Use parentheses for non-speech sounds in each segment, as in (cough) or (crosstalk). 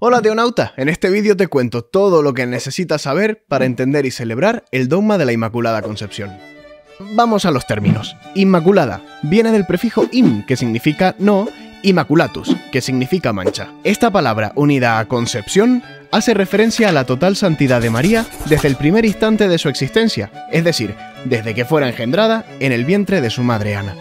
Hola Teonauta, en este vídeo te cuento todo lo que necesitas saber para entender y celebrar el dogma de la Inmaculada Concepción. Vamos a los términos. Inmaculada viene del prefijo in, que significa no, Immaculatus, que significa mancha. Esta palabra, unida a concepción, hace referencia a la total santidad de María desde el primer instante de su existencia, es decir, desde que fuera engendrada en el vientre de su madre Ana.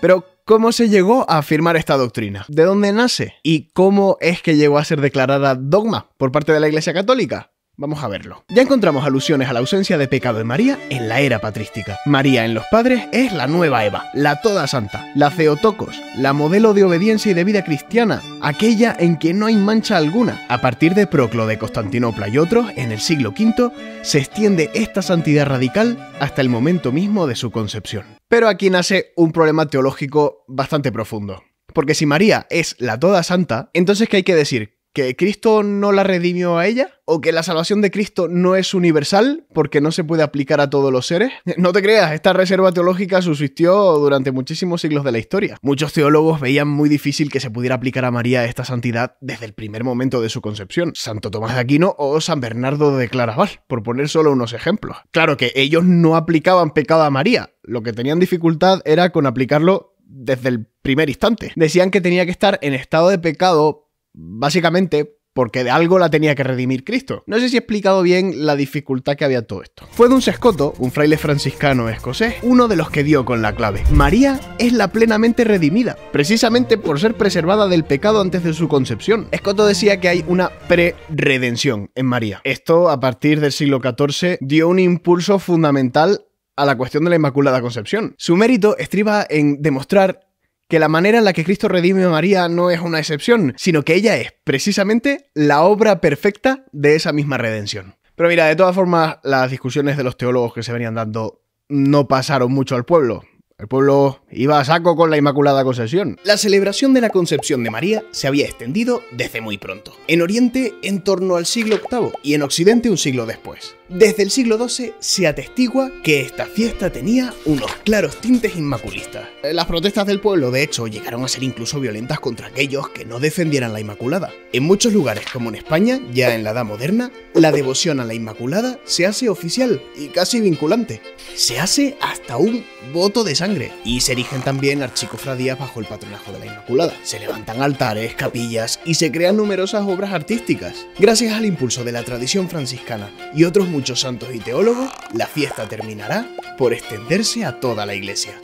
Pero, ¿Cómo se llegó a afirmar esta doctrina? ¿De dónde nace? ¿Y cómo es que llegó a ser declarada dogma por parte de la Iglesia Católica? Vamos a verlo. Ya encontramos alusiones a la ausencia de pecado en María en la era patrística. María en los padres es la nueva Eva, la toda santa, la Ceotocos, la modelo de obediencia y de vida cristiana, aquella en que no hay mancha alguna. A partir de Proclo de Constantinopla y otros, en el siglo V, se extiende esta santidad radical hasta el momento mismo de su concepción. Pero aquí nace un problema teológico bastante profundo. Porque si María es la toda santa, entonces ¿qué hay que decir? ¿Que Cristo no la redimió a ella? ¿O que la salvación de Cristo no es universal porque no se puede aplicar a todos los seres? (laughs) No te creas, esta reserva teológica subsistió durante muchísimos siglos de la historia. Muchos teólogos veían muy difícil que se pudiera aplicar a María esta santidad desde el primer momento de su concepción, Santo Tomás de Aquino o San Bernardo de Claraval, por poner solo unos ejemplos. Claro que ellos no aplicaban pecado a María, lo que tenían dificultad era con aplicarlo desde el primer instante. Decían que tenía que estar en estado de pecado Básicamente porque de algo la tenía que redimir Cristo. No sé si he explicado bien la dificultad que había todo esto. Fue de un sescoto, un fraile franciscano escocés, uno de los que dio con la clave. María es la plenamente redimida, precisamente por ser preservada del pecado antes de su concepción. Escoto decía que hay una pre-redención en María. Esto, a partir del siglo XIV, dio un impulso fundamental a la cuestión de la Inmaculada Concepción. Su mérito estriba en demostrar que la manera en la que Cristo redime a María no es una excepción, sino que ella es precisamente la obra perfecta de esa misma redención. Pero mira, de todas formas, las discusiones de los teólogos que se venían dando no pasaron mucho al pueblo. El pueblo iba a saco con la Inmaculada Concepción. La celebración de la Concepción de María se había extendido desde muy pronto. En Oriente, en torno al siglo VIII, y en Occidente, un siglo después. Desde el siglo XII se atestigua que esta fiesta tenía unos claros tintes inmaculistas. Eh, las protestas del pueblo, de hecho, llegaron a ser incluso violentas contra aquellos que no defendieran la Inmaculada. En muchos lugares, como en España, ya en la Edad Moderna, la devoción a la Inmaculada se hace oficial y casi vinculante. Se hace hasta un voto de sangre y se erigen también archicofradías bajo el patronaje de la Inmaculada. Se levantan altares, capillas y se crean numerosas obras artísticas. Gracias al impulso de la tradición franciscana y otros muchos santos y teólogos, la fiesta terminará por extenderse a toda la iglesia.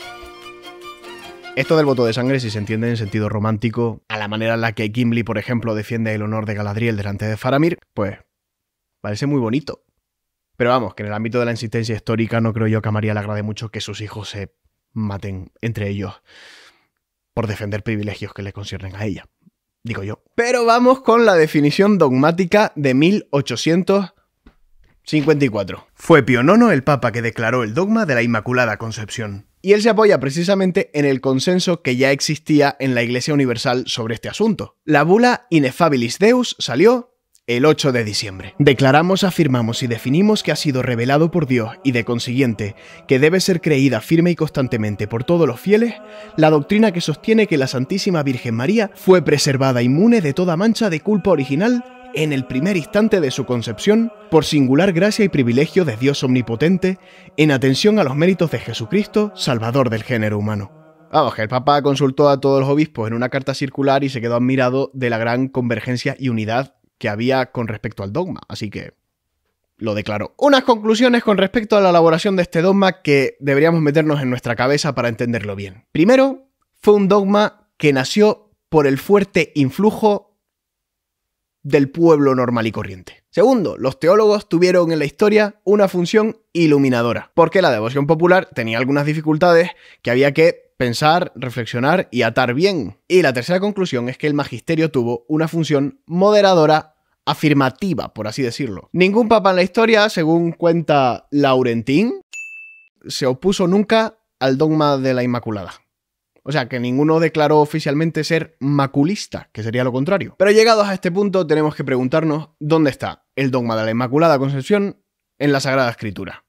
Esto del voto de sangre, si se entiende en sentido romántico, a la manera en la que Gimli, por ejemplo, defiende el honor de Galadriel delante de Faramir, pues parece muy bonito. Pero vamos, que en el ámbito de la insistencia histórica no creo yo que a María le agrade mucho que sus hijos se maten entre ellos por defender privilegios que le conciernen a ella, digo yo. Pero vamos con la definición dogmática de 1854. Fue Pío IX el papa que declaró el dogma de la Inmaculada Concepción. Y él se apoya precisamente en el consenso que ya existía en la Iglesia Universal sobre este asunto. La bula Ineffabilis Deus salió el 8 de diciembre. Declaramos, afirmamos y definimos que ha sido revelado por Dios y de consiguiente que debe ser creída firme y constantemente por todos los fieles la doctrina que sostiene que la Santísima Virgen María fue preservada inmune de toda mancha de culpa original en el primer instante de su concepción por singular gracia y privilegio de Dios omnipotente en atención a los méritos de Jesucristo, Salvador del género humano. Vamos, que el Papa consultó a todos los obispos en una carta circular y se quedó admirado de la gran convergencia y unidad que había con respecto al dogma. Así que lo declaro. Unas conclusiones con respecto a la elaboración de este dogma que deberíamos meternos en nuestra cabeza para entenderlo bien. Primero, fue un dogma que nació por el fuerte influjo del pueblo normal y corriente. Segundo, los teólogos tuvieron en la historia una función iluminadora, porque la devoción popular tenía algunas dificultades que había que pensar, reflexionar y atar bien. Y la tercera conclusión es que el magisterio tuvo una función moderadora afirmativa, por así decirlo. Ningún papa en la historia, según cuenta Laurentín, se opuso nunca al dogma de la Inmaculada. O sea, que ninguno declaró oficialmente ser maculista, que sería lo contrario. Pero llegados a este punto, tenemos que preguntarnos dónde está el dogma de la Inmaculada Concepción en la Sagrada Escritura.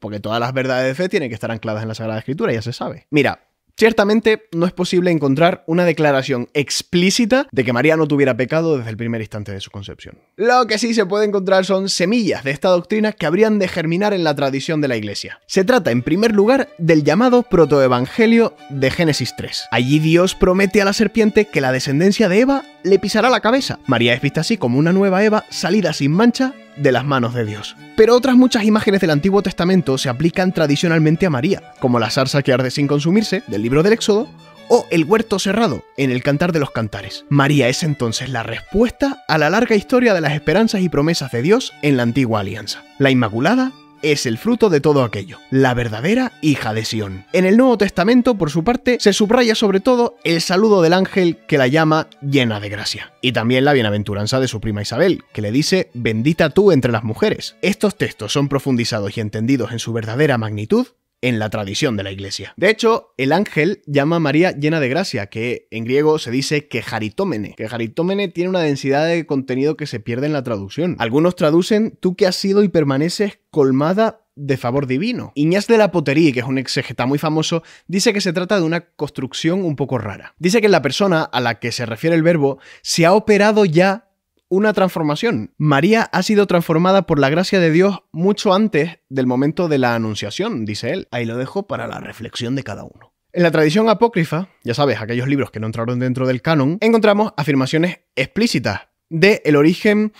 Porque todas las verdades de fe tienen que estar ancladas en la Sagrada Escritura, ya se sabe. Mira, Ciertamente no es posible encontrar una declaración explícita de que María no tuviera pecado desde el primer instante de su concepción. Lo que sí se puede encontrar son semillas de esta doctrina que habrían de germinar en la tradición de la Iglesia. Se trata en primer lugar del llamado protoevangelio de Génesis 3. Allí Dios promete a la serpiente que la descendencia de Eva le pisará la cabeza. María es vista así como una nueva Eva salida sin mancha de las manos de Dios. Pero otras muchas imágenes del Antiguo Testamento se aplican tradicionalmente a María, como la zarza que arde sin consumirse del libro del Éxodo, o el huerto cerrado en el Cantar de los Cantares. María es entonces la respuesta a la larga historia de las esperanzas y promesas de Dios en la antigua alianza. La Inmaculada es el fruto de todo aquello, la verdadera hija de Sión. En el Nuevo Testamento, por su parte, se subraya sobre todo el saludo del ángel que la llama llena de gracia, y también la bienaventuranza de su prima Isabel, que le dice, bendita tú entre las mujeres. Estos textos son profundizados y entendidos en su verdadera magnitud en la tradición de la Iglesia. De hecho, el ángel llama a María llena de gracia, que en griego se dice que Quejaritómene que tiene una densidad de contenido que se pierde en la traducción. Algunos traducen tú que has sido y permaneces colmada de favor divino. Iñás de la Potería, que es un exegeta muy famoso, dice que se trata de una construcción un poco rara. Dice que la persona a la que se refiere el verbo se ha operado ya una transformación. María ha sido transformada por la gracia de Dios mucho antes del momento de la anunciación, dice él. Ahí lo dejo para la reflexión de cada uno. En la tradición apócrifa, ya sabes, aquellos libros que no entraron dentro del canon, encontramos afirmaciones explícitas de el origen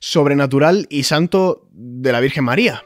sobrenatural y santo de la Virgen María.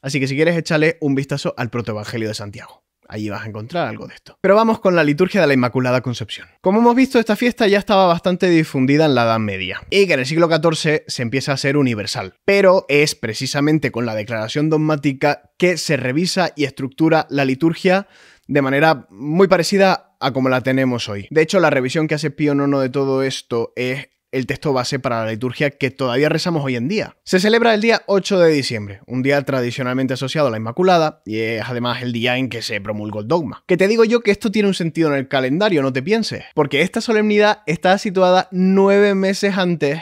Así que si quieres echarle un vistazo al protoevangelio de Santiago. Allí vas a encontrar algo de esto. Pero vamos con la liturgia de la Inmaculada Concepción. Como hemos visto, esta fiesta ya estaba bastante difundida en la Edad Media y que en el siglo XIV se empieza a ser universal. Pero es precisamente con la declaración dogmática que se revisa y estructura la liturgia de manera muy parecida a como la tenemos hoy. De hecho, la revisión que hace Pío IX de todo esto es el texto base para la liturgia que todavía rezamos hoy en día. Se celebra el día 8 de diciembre, un día tradicionalmente asociado a la Inmaculada, y es además el día en que se promulgó el dogma. Que te digo yo que esto tiene un sentido en el calendario, no te pienses, porque esta solemnidad está situada nueve meses antes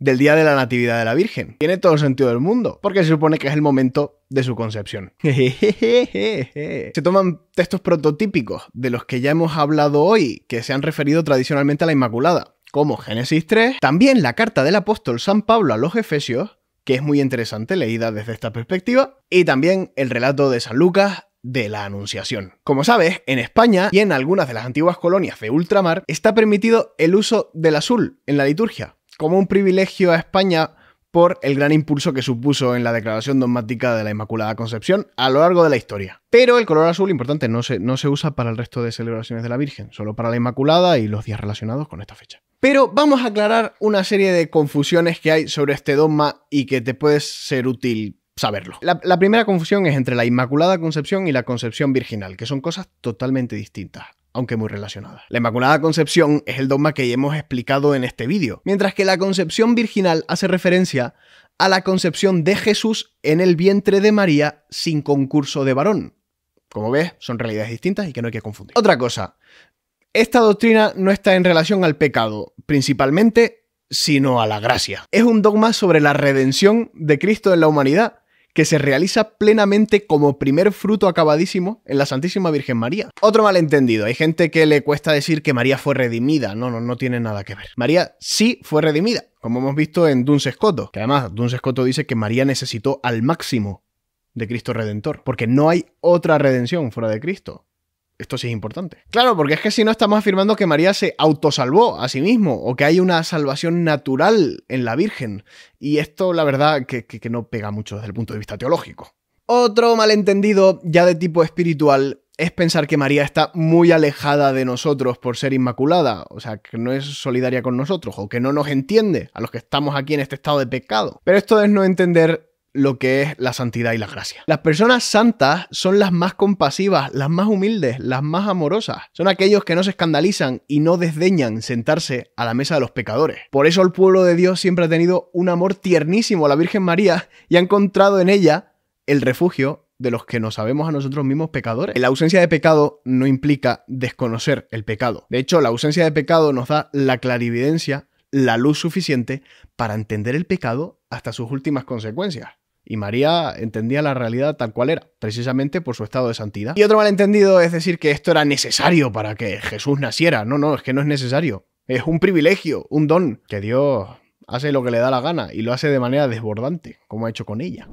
del día de la Natividad de la Virgen. Tiene todo el sentido del mundo, porque se supone que es el momento de su concepción. (laughs) se toman textos prototípicos de los que ya hemos hablado hoy, que se han referido tradicionalmente a la Inmaculada, como Génesis 3, también la carta del apóstol San Pablo a los Efesios, que es muy interesante leída desde esta perspectiva, y también el relato de San Lucas de la Anunciación. Como sabes, en España y en algunas de las antiguas colonias de ultramar está permitido el uso del azul en la liturgia, como un privilegio a España por el gran impulso que supuso en la declaración dogmática de la Inmaculada Concepción a lo largo de la historia. Pero el color azul, importante, no se, no se usa para el resto de celebraciones de la Virgen, solo para la Inmaculada y los días relacionados con esta fecha. Pero vamos a aclarar una serie de confusiones que hay sobre este dogma y que te puede ser útil saberlo. la, primera confusión es entre la Inmaculada Concepción y la Concepción Virginal, que son cosas totalmente distintas aunque muy relacionadas. La Inmaculada Concepción es el dogma que ya hemos explicado en este vídeo, mientras que la concepción virginal hace referencia a la concepción de Jesús en el vientre de María sin concurso de varón. Como ves, son realidades distintas y que no hay que confundir. Otra cosa, esta doctrina no está en relación al pecado, principalmente, sino a la gracia. Es un dogma sobre la redención de Cristo en la humanidad, que se realiza plenamente como primer fruto acabadísimo en la Santísima Virgen María. Otro malentendido, hay gente que le cuesta decir que María fue redimida, no, no, no tiene nada que ver. María sí fue redimida, como hemos visto en Dunce Scoto, que además Dunce Scoto dice que María necesitó al máximo de Cristo Redentor, porque no hay otra redención fuera de Cristo. Esto sí es importante. Claro, porque es que si no estamos afirmando que María se autosalvó a sí mismo o que hay una salvación natural en la Virgen. Y esto, la verdad, que, no pega mucho desde el punto de vista teológico. Otro malentendido ya de tipo espiritual es pensar que María está muy alejada de nosotros por ser inmaculada, o sea, que no es solidaria con nosotros o que no nos entiende a los que estamos aquí en este estado de pecado. Pero esto es no entender lo que es la santidad y la gracia. Las personas santas son las más compasivas, las más humildes, las más amorosas. Son aquellos que no se escandalizan y no desdeñan sentarse a la mesa de los pecadores. Por eso el pueblo de Dios siempre ha tenido un amor tiernísimo a la Virgen María y ha encontrado en ella el refugio de los que nos sabemos a nosotros mismos pecadores. La ausencia de pecado no implica desconocer el pecado. De hecho, la ausencia de pecado nos da la clarividencia, la luz suficiente para entender el pecado hasta sus últimas consecuencias y María entendía la realidad tal cual era, precisamente por su estado de santidad. Y otro malentendido es decir que esto era necesario para que Jesús naciera. No, no, es que no es necesario. Es un privilegio, un don, que Dios hace lo que le da la gana y lo hace de manera desbordante, como ha hecho con ella.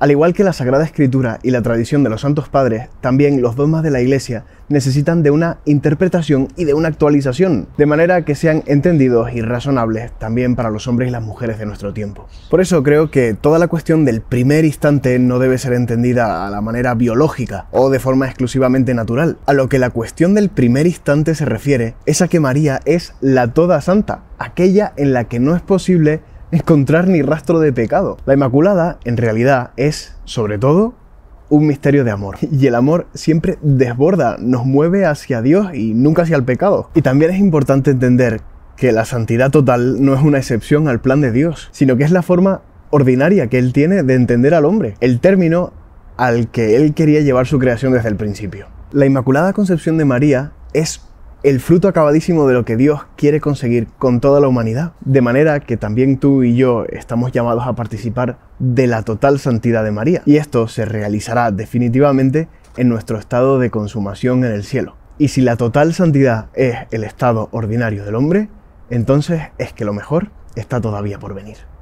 Al igual que la Sagrada Escritura y la tradición de los Santos Padres, también los dogmas de la Iglesia necesitan de una interpretación y de una actualización, de manera que sean entendidos y razonables también para los hombres y las mujeres de nuestro tiempo. Por eso creo que toda la cuestión del primer instante no debe ser entendida a la manera biológica o de forma exclusivamente natural. A lo que la cuestión del primer instante se refiere es a que María es la toda santa, aquella en la que no es posible encontrar ni rastro de pecado. La Inmaculada, en realidad, es, sobre todo, un misterio de amor. (laughs) Y el amor siempre desborda, nos mueve hacia Dios y nunca hacia el pecado. Y también es importante entender que la santidad total no es una excepción al plan de Dios, sino que es la forma ordinaria que Él tiene de entender al hombre, el término al que Él quería llevar su creación desde el principio. La Inmaculada Concepción de María es el fruto acabadísimo de lo que Dios quiere conseguir con toda la humanidad. De manera que también tú y yo estamos llamados a participar de la total santidad de María. Y esto se realizará definitivamente en nuestro estado de consumación en el cielo. Y si la total santidad es el estado ordinario del hombre, entonces es que lo mejor está todavía por venir.